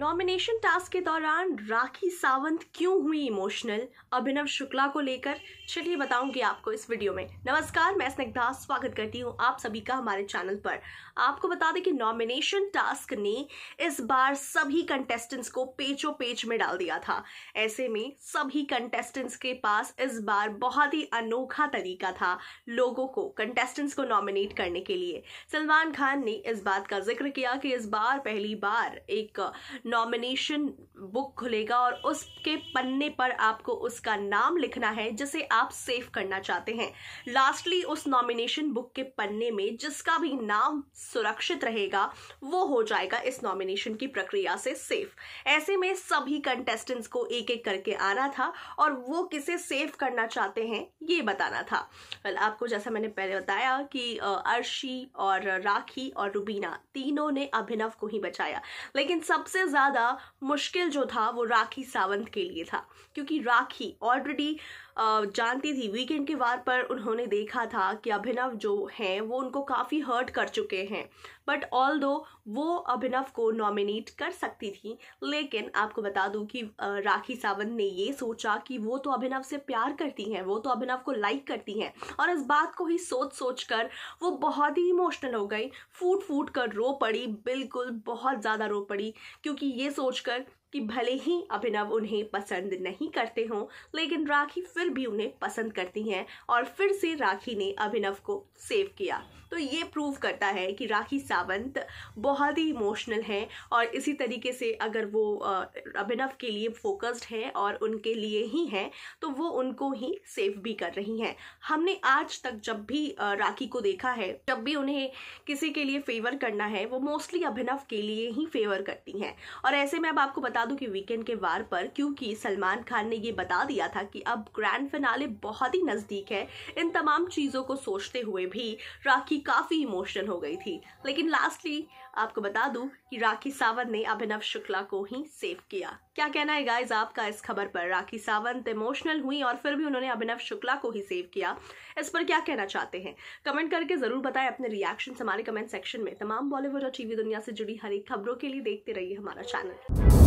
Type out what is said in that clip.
nomination task के दौरान राखी सावंत क्यों हुई इमोशनल अभिनव शुक्ला को लेकर चलिए बताऊंगी आपको इस वीडियो में नमस्कार मैं स्निग्धा स्वागत करती हूं आप सभी का हमारे चैनल पर आपको बता दें कि नॉमिनेशन टास्क ने इस बार सभी कंटेस्टेंट्स को पेचो पेच में डाल दिया था ऐसे में सभी कंटेस्टेंट्स के पास इस बार बहुत ही अनोखा तरीका था लोगों को कंटेस्टेंट्स को नॉमिनेट करने के लिए सलमान खान ने इस बात का जिक्र किया कि इस बार पहली बार एक नॉमिनेशन बुक खुलेगा और उसके पन्ने पर आपको उसका नाम लिखना है जिसे आप सेव करना चाहते हैं लास्टली उस नॉमिनेशन बुक के पन्ने में जिसका भी नाम सुरक्षित रहेगा वो हो जाएगा इस नॉमिनेशन की प्रक्रिया से सेफ ऐसे में सभी कंटेस्टेंट्स को एक एक करके आना था और वो किसे सेव करना चाहते हैं ये बताना था well, आपको जैसा मैंने पहले बताया कि अर्शी और राखी और रूबीना तीनों ने अभिनव को ही बचाया लेकिन सबसे ज़्यादा मुश्किल जो था वो राखी सावंत के लिए था क्योंकि राखी ऑलरेडी जानती थी वीकेंड के वार पर उन्होंने देखा था कि अभिनव जो हैं वो उनको काफ़ी हर्ट कर चुके हैं बट ऑल दो वो अभिनव को नॉमिनेट कर सकती थी लेकिन आपको बता दूं कि राखी सावंत ने ये सोचा कि वो तो अभिनव से प्यार करती हैं वो तो अभिनव को लाइक करती हैं और इस बात को ही सोच सोच कर वो बहुत ही इमोशनल हो गई फूट फूट कर रो पड़ी बिल्कुल बहुत ज़्यादा रो पड़ी क्योंकि ये सोच कर कि भले ही अभिनव उन्हें पसंद नहीं करते हों लेकिन राखी फिर भी उन्हें पसंद करती हैं और फिर से राखी ने अभिनव को सेव किया तो ये प्रूव करता है कि राखी सावंत बहुत ही इमोशनल हैं और इसी तरीके से अगर वो अभिनव के लिए फोकस्ड हैं और उनके लिए ही हैं तो वो उनको ही सेव भी कर रही हैं हमने आज तक जब भी राखी को देखा है जब भी उन्हें किसी के लिए फेवर करना है वो मोस्टली अभिनव के लिए ही फेवर करती हैं और ऐसे में अब आपको बता बता दूं कि वीकेंड के वार पर क्योंकि सलमान खान ने ये बता दिया था कि अब ग्रैंड फिनाले बहुत ही नज़दीक है इन तमाम चीज़ों को सोचते हुए भी राखी काफ़ी इमोशनल हो गई थी लेकिन लास्टली आपको बता दूं कि राखी सावंत ने अभिनव शुक्ला को ही सेव किया क्या कहना है गाइज आपका इस खबर पर राखी सावंत इमोशनल हुई और फिर भी उन्होंने अभिनव शुक्ला को ही सेव किया इस पर क्या कहना चाहते हैं कमेंट करके जरूर बताएं अपने रिएक्शन हमारे कमेंट सेक्शन में तमाम बॉलीवुड और टीवी दुनिया से जुड़ी हर एक खबरों के लिए देखते रहिए हमारा चैनल